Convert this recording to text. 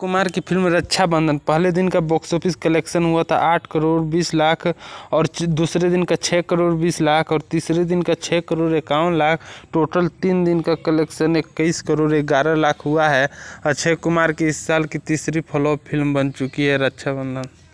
कुमार की फिल्म रक्षाबंधन पहले दिन का बॉक्स ऑफिस कलेक्शन हुआ था आठ करोड़ बीस लाख और दूसरे दिन का छः करोड़ बीस लाख और तीसरे दिन का छः करोड़ इक्यावन लाख टोटल तीन दिन का कलेक्शन इक्कीस करोड़ ग्यारह लाख हुआ है अक्षय कुमार की इस साल की तीसरी फॉलोअप फिल्म बन चुकी है रक्षाबंधन